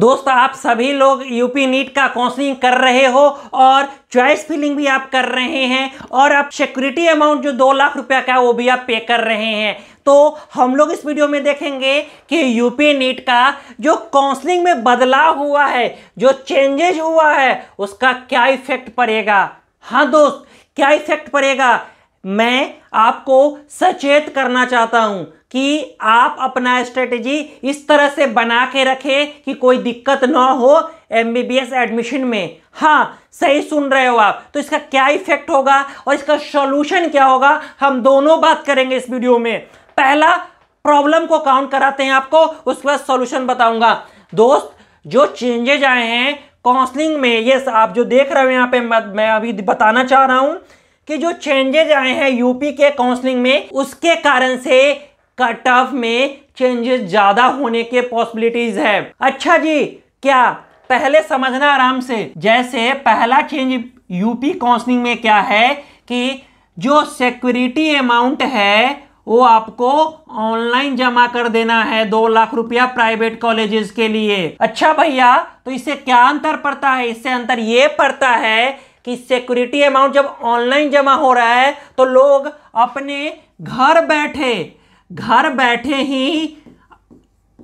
दोस्त आप सभी लोग यूपी नीट का काउंसलिंग कर रहे हो और चॉइस फिलिंग भी आप कर रहे हैं और आप सिक्योरिटी अमाउंट जो दो लाख रुपया का वो भी आप पे कर रहे हैं तो हम लोग इस वीडियो में देखेंगे कि यूपी नीट का जो काउंसलिंग में बदलाव हुआ है जो चेंजेज हुआ है उसका क्या इफेक्ट पड़ेगा हाँ दोस्त क्या इफेक्ट पड़ेगा मैं आपको सचेत करना चाहता हूँ कि आप अपना स्ट्रेटेजी इस तरह से बना के रखें कि कोई दिक्कत ना हो एमबीबीएस एडमिशन में हाँ सही सुन रहे हो आप तो इसका क्या इफेक्ट होगा और इसका सॉल्यूशन क्या होगा हम दोनों बात करेंगे इस वीडियो में पहला प्रॉब्लम को काउंट कराते हैं आपको उसके बाद सॉल्यूशन बताऊंगा दोस्त जो चेंजेज आए हैं काउंसलिंग में यस आप जो देख रहे हो यहाँ पे मैं अभी बताना चाह रहा हूँ कि जो चेंजेज आए हैं यूपी के काउंसलिंग में उसके कारण से कट ऑफ में चेंजेस ज्यादा होने के पॉसिबिलिटीज है अच्छा जी क्या पहले समझना आराम से जैसे पहला चेंज यूपी काउंसलिंग में क्या है कि जो सिक्योरिटी अमाउंट है वो आपको ऑनलाइन जमा कर देना है दो लाख रुपया प्राइवेट कॉलेजेस के लिए अच्छा भैया तो इससे क्या अंतर पड़ता है इससे अंतर ये पड़ता है कि सिक्योरिटी अमाउंट जब ऑनलाइन जमा हो रहा है तो लोग अपने घर बैठे घर बैठे ही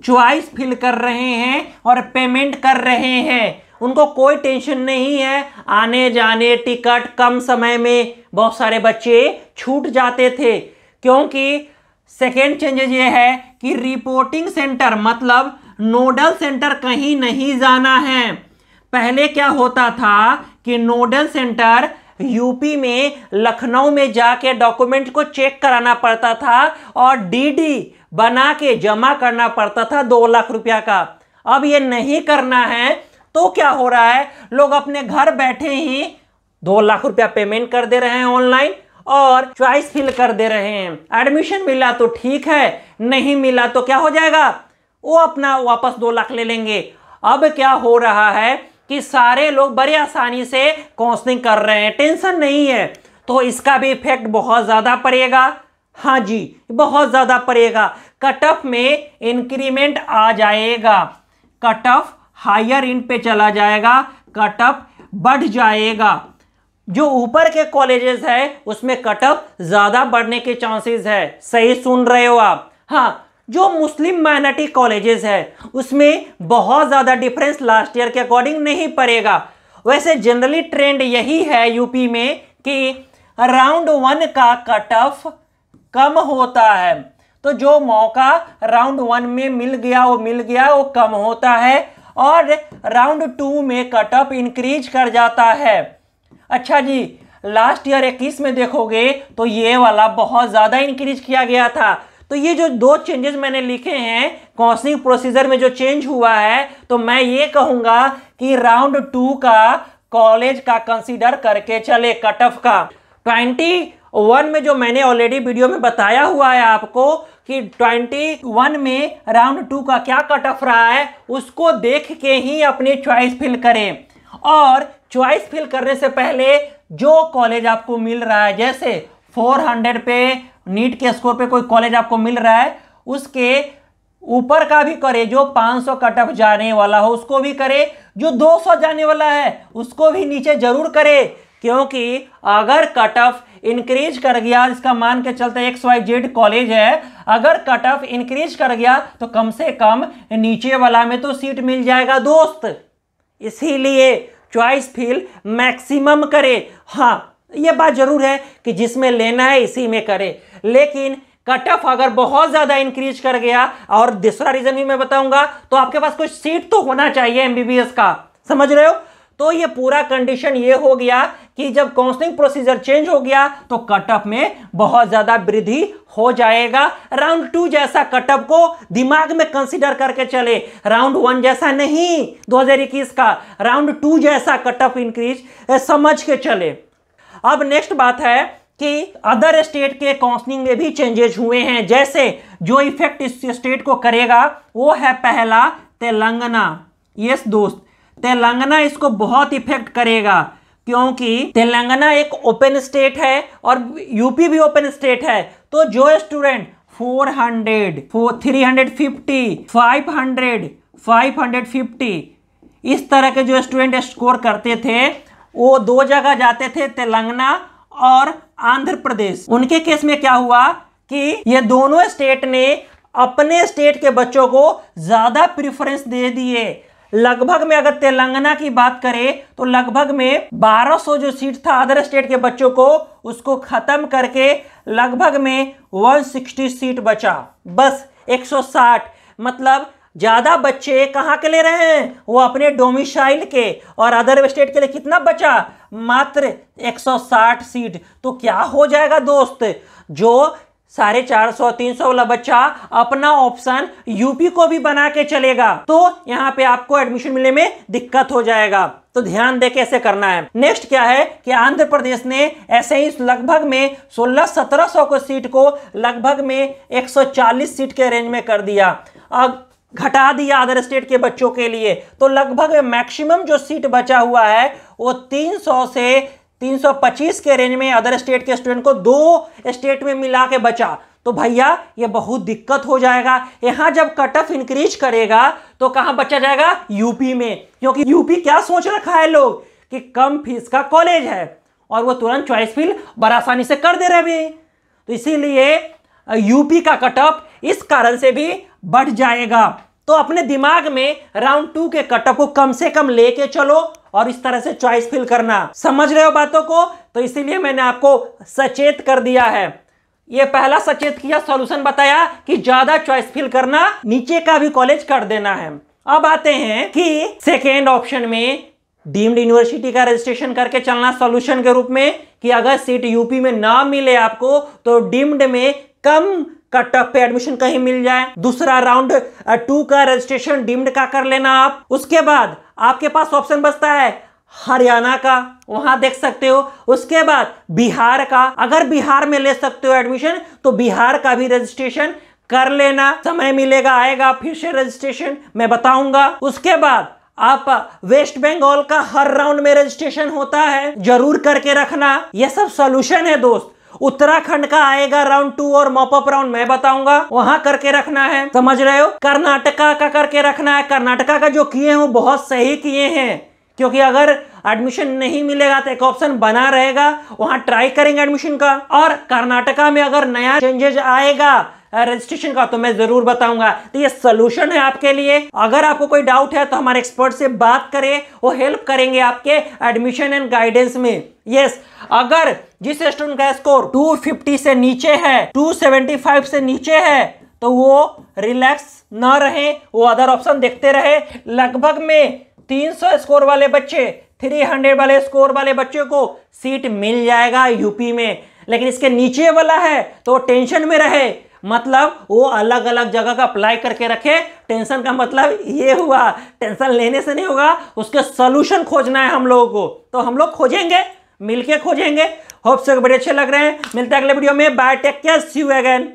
च्वाइस फिल कर रहे हैं और पेमेंट कर रहे हैं उनको कोई टेंशन नहीं है आने जाने टिकट कम समय में बहुत सारे बच्चे छूट जाते थे क्योंकि सेकेंड चेंजेज ये है कि रिपोर्टिंग सेंटर मतलब नोडल सेंटर कहीं नहीं जाना है पहले क्या होता था कि नोडल सेंटर यूपी में लखनऊ में जाके डॉक्यूमेंट को चेक कराना पड़ता था और डीडी बना के जमा करना पड़ता था दो लाख रुपया का अब ये नहीं करना है तो क्या हो रहा है लोग अपने घर बैठे ही दो लाख रुपया पेमेंट कर दे रहे हैं ऑनलाइन और चॉइस फिल कर दे रहे हैं एडमिशन मिला तो ठीक है नहीं मिला तो क्या हो जाएगा वो अपना वापस दो लाख ले लेंगे अब क्या हो रहा है कि सारे लोग बड़े आसानी से काउंसलिंग कर रहे हैं टेंशन नहीं है तो इसका भी इफेक्ट बहुत ज़्यादा पड़ेगा हाँ जी बहुत ज़्यादा पड़ेगा कट ऑफ में इंक्रीमेंट आ जाएगा कट ऑफ हायर इंड पे चला जाएगा कट ऑफ बढ़ जाएगा जो ऊपर के कॉलेजेस है उसमें कट ऑफ ज़्यादा बढ़ने के चांसेस है सही सुन रहे हो आप हाँ जो मुस्लिम माइनॉरिटी कॉलेजेस है उसमें बहुत ज़्यादा डिफरेंस लास्ट ईयर के अकॉर्डिंग नहीं पड़ेगा वैसे जनरली ट्रेंड यही है यूपी में कि राउंड वन का कट ऑफ कम होता है तो जो मौका राउंड वन में मिल गया वो मिल गया वो कम होता है और राउंड टू में कट ऑफ इंक्रीज कर जाता है अच्छा जी लास्ट ईयर इक्कीस में देखोगे तो ये वाला बहुत ज़्यादा इंक्रीज किया गया था तो ये जो दो चेंजेस मैंने लिखे हैं काउंसलिंग प्रोसीजर में जो चेंज हुआ है तो मैं ये कहूंगा कि राउंड टू का कॉलेज का कंसीडर करके चले कट ऑफ का ट्वेंटी वन में जो मैंने ऑलरेडी वीडियो में बताया हुआ है आपको कि 21 में राउंड टू का क्या कट ऑफ रहा है उसको देख के ही अपनी चॉइस फिल करें और चॉइस फिल करने से पहले जो कॉलेज आपको मिल रहा है जैसे 400 पे नीट के स्कोर पे कोई कॉलेज आपको मिल रहा है उसके ऊपर का भी करे जो 500 कट ऑफ जाने वाला हो उसको भी करे जो 200 जाने वाला है उसको भी नीचे जरूर करे क्योंकि अगर कट ऑफ इंक्रीज कर गया इसका मान के चलते एक्स वाई जेड कॉलेज है अगर कट ऑफ इंक्रीज कर गया तो कम से कम नीचे वाला में तो सीट मिल जाएगा दोस्त इसीलिए चॉइस फील मैक्सिमम करे हाँ ये बात जरूर है कि जिसमें लेना है इसी में करें लेकिन कट ऑफ अगर बहुत ज़्यादा इंक्रीज कर गया और दूसरा रीज़न भी मैं बताऊंगा तो आपके पास कोई सीट तो होना चाहिए एमबीबीएस का समझ रहे हो तो ये पूरा कंडीशन ये हो गया कि जब काउंसलिंग प्रोसीजर चेंज हो गया तो कटअप में बहुत ज़्यादा वृद्धि हो जाएगा राउंड टू जैसा कटअप को दिमाग में कंसिडर करके चले राउंड वन जैसा नहीं 2021 का राउंड टू जैसा कटअप इंक्रीज समझ के चले अब नेक्स्ट बात है कि अदर स्टेट के काउंसलिंग में भी चेंजेस हुए हैं जैसे जो इफेक्ट इस स्टेट को करेगा वो है पहला तेलंगाना यस दोस्त तेलंगाना इसको बहुत इफेक्ट करेगा क्योंकि तेलंगाना एक ओपन स्टेट है और यूपी भी ओपन स्टेट है तो जो स्टूडेंट 400, हंड्रेड 350, 500, 550 इस तरह के जो स्टूडेंट स्कोर करते थे वो दो जगह जाते थे तेलंगाना और आंध्र प्रदेश उनके केस में क्या हुआ कि ये दोनों स्टेट ने अपने स्टेट के बच्चों को ज़्यादा प्रिफरेंस दे दिए लगभग में अगर तेलंगाना की बात करें तो लगभग में 1200 जो सीट था अदर स्टेट के बच्चों को उसको ख़त्म करके लगभग में 160 सीट बचा बस 160 मतलब ज़्यादा बच्चे कहाँ के ले रहे हैं वो अपने डोमिसाइल के और अदर स्टेट के लिए कितना बचा मात्र 160 सीट तो क्या हो जाएगा दोस्त जो साढ़े चार सौ तीन सौ वाला बच्चा अपना ऑप्शन यूपी को भी बना के चलेगा तो यहाँ पे आपको एडमिशन मिलने में दिक्कत हो जाएगा तो ध्यान दे कैसे करना है नेक्स्ट क्या है कि आंध्र प्रदेश ने ऐसे ही लगभग में 16-1700 को सीट को लगभग में 140 सीट के रेंज में कर दिया अब घटा दिया अदर स्टेट के बच्चों के लिए तो लगभग मैक्सिमम जो सीट बचा हुआ है वो 300 से 325 के रेंज में अदर स्टेट के स्टूडेंट को दो स्टेट में मिला के बचा तो भैया ये बहुत दिक्कत हो जाएगा यहाँ जब कट ऑफ इंक्रीज करेगा तो कहाँ बचा जाएगा यूपी में क्योंकि यूपी क्या सोच रखा है लोग कि कम फीस का कॉलेज है और वो तुरंत चॉइस फिल बड़ा आसानी से कर दे रहे हैं तो इसीलिए यूपी का कट ऑफ इस कारण से भी बढ़ जाएगा तो अपने दिमाग में राउंड टू के कट ऑफ को कम से कम लेके चलो और इस तरह से चॉइस फिल करना समझ रहे हो बातों को तो इसीलिए मैंने आपको सचेत कर दिया है ये पहला सचेत किया सॉल्यूशन बताया कि ज्यादा चॉइस फिल करना नीचे का भी कॉलेज कर देना है अब आते हैं कि सेकेंड ऑप्शन में डीम्ड यूनिवर्सिटी का रजिस्ट्रेशन करके चलना सॉल्यूशन के रूप में कि अगर सीट यूपी में ना मिले आपको तो डीम्ड में कम कट ऑफ पे एडमिशन कहीं मिल जाए दूसरा राउंड टू का रजिस्ट्रेशन डीम्ड का कर लेना आप उसके बाद आपके पास ऑप्शन बचता है हरियाणा का वहां देख सकते हो उसके बाद बिहार का अगर बिहार में ले सकते हो एडमिशन तो बिहार का भी रजिस्ट्रेशन कर लेना समय मिलेगा आएगा फिर से रजिस्ट्रेशन मैं बताऊंगा उसके बाद आप वेस्ट बंगाल का हर राउंड में रजिस्ट्रेशन होता है जरूर करके रखना यह सब सॉल्यूशन है दोस्त उत्तराखंड का आएगा राउंड टू और मॉपअप राउंड मैं बताऊंगा वहां करके रखना है समझ रहे हो कर्नाटका का करके रखना है कर्नाटका का जो किए हैं वो बहुत सही किए हैं क्योंकि अगर एडमिशन नहीं मिलेगा तो एक ऑप्शन बना रहेगा वहां ट्राई करेंगे एडमिशन का और कर्नाटका में अगर नया चेंजेज आएगा रजिस्ट्रेशन का तो मैं जरूर बताऊंगा तो ये सोल्यूशन है आपके लिए अगर आपको कोई डाउट है तो हमारे एक्सपर्ट से बात करें वो हेल्प करेंगे आपके एडमिशन एंड गाइडेंस में यस yes, अगर जिस स्टूडेंट का स्कोर 250 से नीचे है 275 से नीचे है तो वो रिलैक्स ना रहे वो अदर ऑप्शन देखते रहे लगभग में 300 स्कोर वाले बच्चे 300 वाले स्कोर वाले बच्चों को सीट मिल जाएगा यूपी में लेकिन इसके नीचे वाला है तो टेंशन में रहे मतलब वो अलग अलग जगह का अप्लाई करके रखे टेंशन का मतलब ये हुआ टेंशन लेने से नहीं होगा उसके सोल्यूशन खोजना है हम लोगों को तो हम लोग खोजेंगे मिलके खोजेंगे होप्स बड़े अच्छे लग रहे हैं मिलते हैं अगले वीडियो में bye care see you again